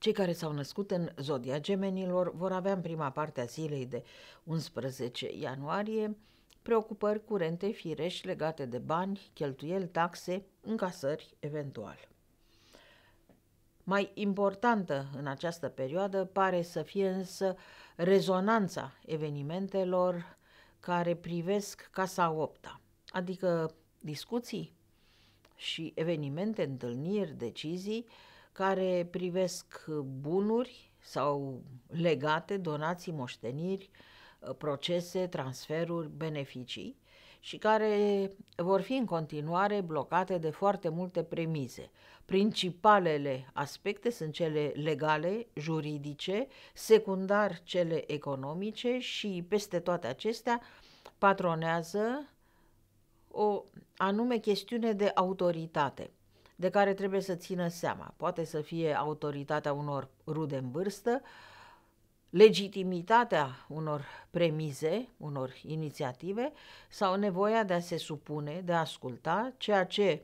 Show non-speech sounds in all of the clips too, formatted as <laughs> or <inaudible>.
Cei care s-au născut în zodia gemenilor vor avea în prima parte a zilei de 11 ianuarie preocupări curente firești legate de bani, cheltuieli, taxe, încasări, eventual. Mai importantă în această perioadă pare să fie însă rezonanța evenimentelor care privesc Casa 8 adică discuții și evenimente, întâlniri, decizii care privesc bunuri sau legate, donații, moșteniri, procese, transferuri, beneficii și care vor fi în continuare blocate de foarte multe premize. Principalele aspecte sunt cele legale, juridice, secundar cele economice și peste toate acestea patronează o anume chestiune de autoritate de care trebuie să țină seama. Poate să fie autoritatea unor rude în vârstă, legitimitatea unor premize, unor inițiative sau nevoia de a se supune, de a asculta ceea ce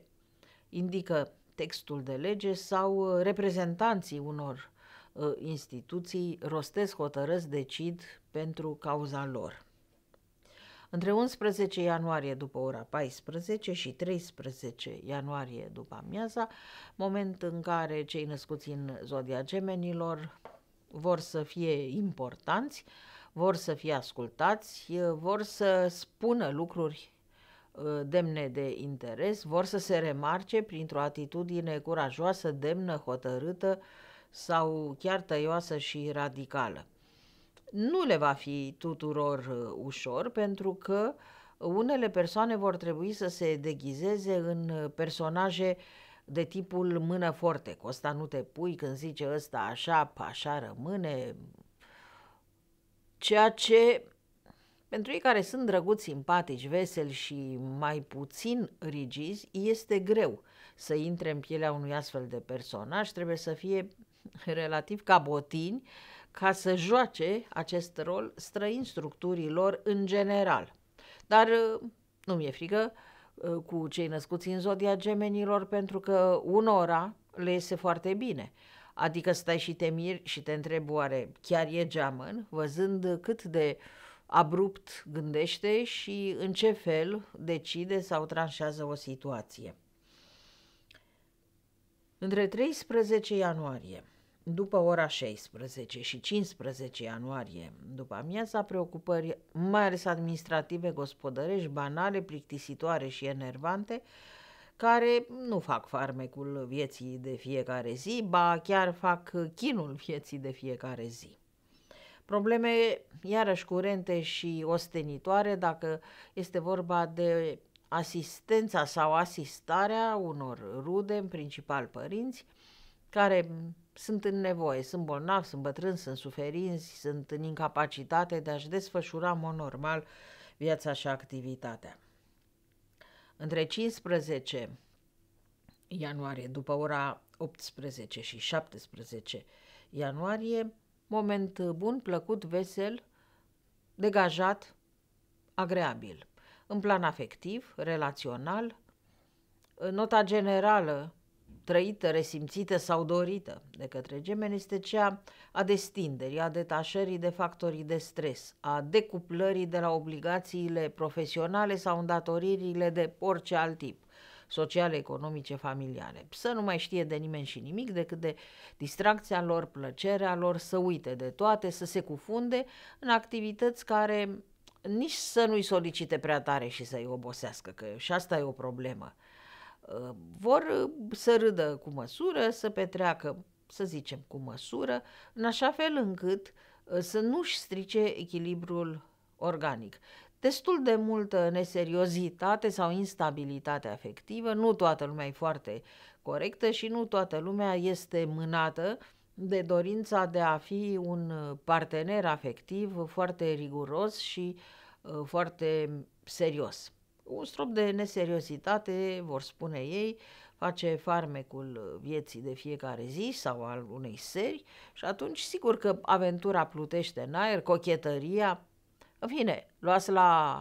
indică textul de lege sau uh, reprezentanții unor uh, instituții rostesc, hotărăsc, decid pentru cauza lor. Între 11 ianuarie după ora 14 și 13 ianuarie după amiaza, moment în care cei născuți în zodia gemenilor vor să fie importanți, vor să fie ascultați, vor să spună lucruri ă, demne de interes, vor să se remarce printr-o atitudine curajoasă, demnă, hotărâtă sau chiar tăioasă și radicală nu le va fi tuturor uh, ușor pentru că unele persoane vor trebui să se deghizeze în uh, personaje de tipul mână forte, cu ăsta nu te pui când zice ăsta așa, așa rămâne, ceea ce pentru ei care sunt drăguți, simpatici, veseli și mai puțin rigizi, este greu să intre în pielea unui astfel de personaj, trebuie să fie <laughs> relativ cabotini ca să joace acest rol străin structurilor în general. Dar nu mi-e frică cu cei născuți în zodia gemenilor pentru că unora le iese foarte bine. Adică stai și te miri și te întrebi oare chiar e geamăn, văzând cât de abrupt gândește și în ce fel decide sau tranșează o situație. Între 13 ianuarie după ora 16 și 15 ianuarie, după amiaza, preocupări, mai ales administrative, gospodărești, banale, plictisitoare și enervante, care nu fac farmecul vieții de fiecare zi, ba chiar fac chinul vieții de fiecare zi. Probleme iarăși curente și ostenitoare dacă este vorba de asistența sau asistarea unor rude, în principal părinți, care sunt în nevoie, sunt bolnavi, sunt bătrâni, sunt suferinți, sunt în incapacitate de a-și desfășura în mod normal viața și activitatea. Între 15 ianuarie, după ora 18 și 17 ianuarie, moment bun, plăcut, vesel, degajat, agreabil. În plan afectiv, relațional, nota generală trăită, resimțită sau dorită de către gemeni este cea a destinderii, a detașării de factorii de stres, a decuplării de la obligațiile profesionale sau îndatoririle de orice alt tip sociale, economice, familiale. Să nu mai știe de nimeni și nimic decât de distracția lor, plăcerea lor, să uite de toate, să se cufunde în activități care nici să nu-i solicite prea tare și să-i obosească, că și asta e o problemă. Ă, vor ă, să râdă cu măsură, să petreacă, să zicem, cu măsură, în așa fel încât ă, să nu-și strice echilibrul organic. Destul de multă neseriozitate sau instabilitate afectivă, nu toată lumea e foarte corectă și nu toată lumea este mânată de dorința de a fi un partener afectiv foarte riguros și foarte serios un strop de neseriozitate, vor spune ei, face farmecul vieții de fiecare zi sau al unei seri și atunci sigur că aventura plutește în aer, cochetăria, în fine, luați la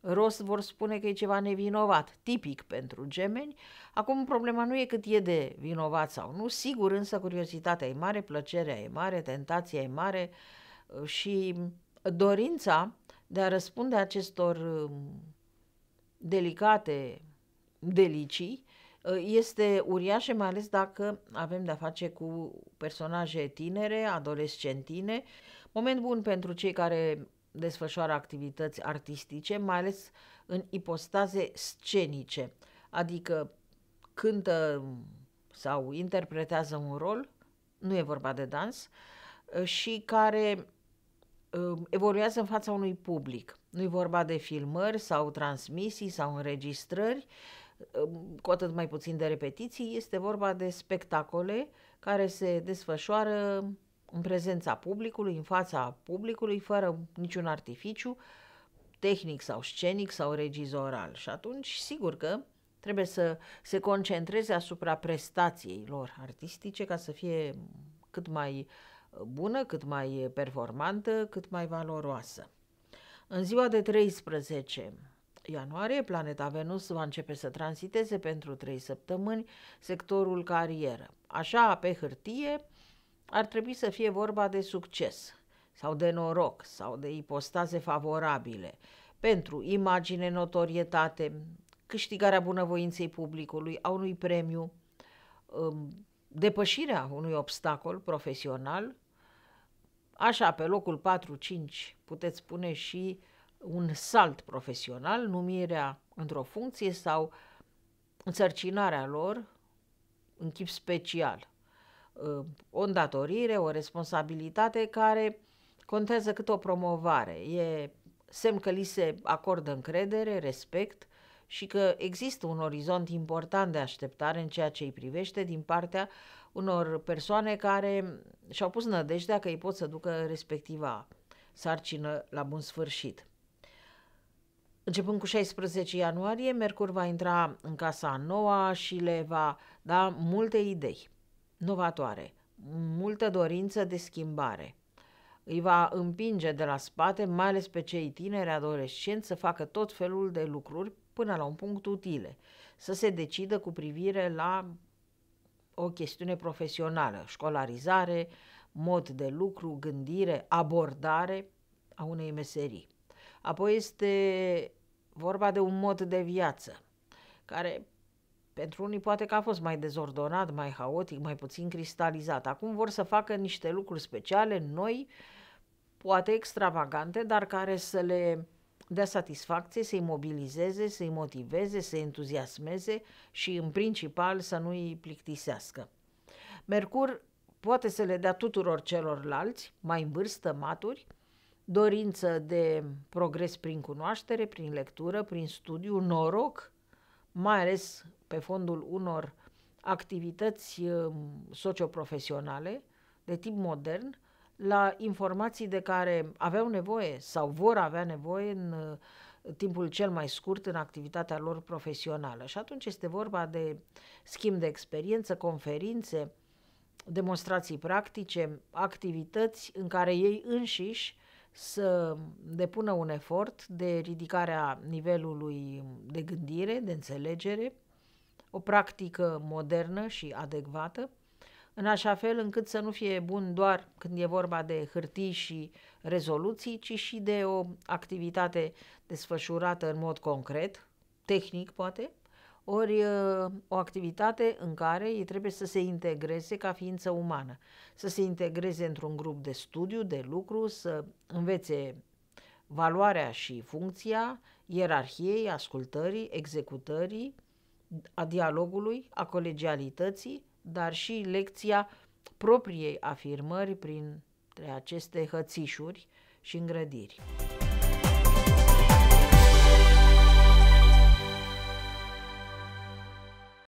rost vor spune că e ceva nevinovat, tipic pentru gemeni. Acum problema nu e cât e de vinovat sau nu, sigur însă curiozitatea e mare, plăcerea e mare, tentația e mare și dorința de a răspunde acestor delicate delicii ă, este uriașă, mai ales dacă avem de-a face cu personaje tinere, adolescentine. Moment bun pentru cei care desfășoară activități artistice, mai ales în ipostaze scenice, adică cântă sau interpretează un rol, nu e vorba de dans, ă, și care Um, evoluează în fața unui public. Nu e vorba de filmări sau transmisii sau înregistrări, um, cu atât mai puțin de repetiții, este vorba de spectacole care se desfășoară în prezența publicului, în fața publicului, fără niciun artificiu tehnic sau scenic sau regizoral. Și atunci, sigur că trebuie să se concentreze asupra prestației lor artistice ca să fie cât mai uh, bună, cât mai performantă, cât mai valoroasă. În ziua de 13 ianuarie, planeta Venus va începe să transiteze pentru 3 săptămâni sectorul carieră. Așa, pe hârtie, ar trebui să fie vorba de succes sau de noroc sau de ipostaze favorabile pentru imagine, notorietate, câștigarea bunăvoinței publicului, a unui premiu, um, depășirea unui obstacol profesional, Așa, pe locul 4-5 puteți pune și un salt profesional, numirea într-o funcție sau însărcinarea lor în chip special. Ă, o îndatorire, o responsabilitate care contează cât o promovare. E semn că li se acordă încredere, respect și că există un orizont important de așteptare în ceea ce îi privește din partea unor persoane care și-au pus nădejdea că îi pot să ducă respectiva sarcină la bun sfârșit. Începând cu 16 ianuarie, Mercur va intra în casa noua și le va da multe idei novatoare, multă dorință de schimbare. Îi va împinge de la spate, mai ales pe cei tineri adolescenți, să facă tot felul de lucruri până la un punct utile, să se decidă cu privire la o chestiune profesională, școlarizare, mod de lucru, gândire, abordare a unei meserii. Apoi este vorba de un mod de viață, care pentru unii poate că a fost mai dezordonat, mai haotic, mai puțin cristalizat. Acum vor să facă niște lucruri speciale, noi, poate extravagante, dar care să le dea satisfacție, să-i mobilizeze, să-i motiveze, să-i entuziasmeze și, în principal, să nu-i plictisească. Mercur poate să le dea tuturor celorlalți, mai în vârstă, maturi, dorință de progres prin cunoaștere, prin lectură, prin studiu, noroc, mai ales pe fondul unor activități um, socioprofesionale de tip modern, la informații de care aveau nevoie sau vor avea nevoie în uh, timpul cel mai scurt în activitatea lor profesională. Și atunci este vorba de schimb de experiență, conferințe, demonstrații practice, activități în care ei înșiși să depună un efort de ridicarea nivelului de gândire, de înțelegere, o practică modernă și adecvată, în așa fel încât să nu fie bun doar când e vorba de hârtii și rezoluții, ci și de o activitate desfășurată în mod concret, tehnic poate, ori ă, o activitate în care ei trebuie să se integreze ca ființă umană, să se integreze într-un grup de studiu, de lucru, să învețe valoarea și funcția ierarhiei, ascultării, executării, a dialogului, a colegialității, dar și lecția propriei afirmări printre aceste hățișuri și îngrădiri.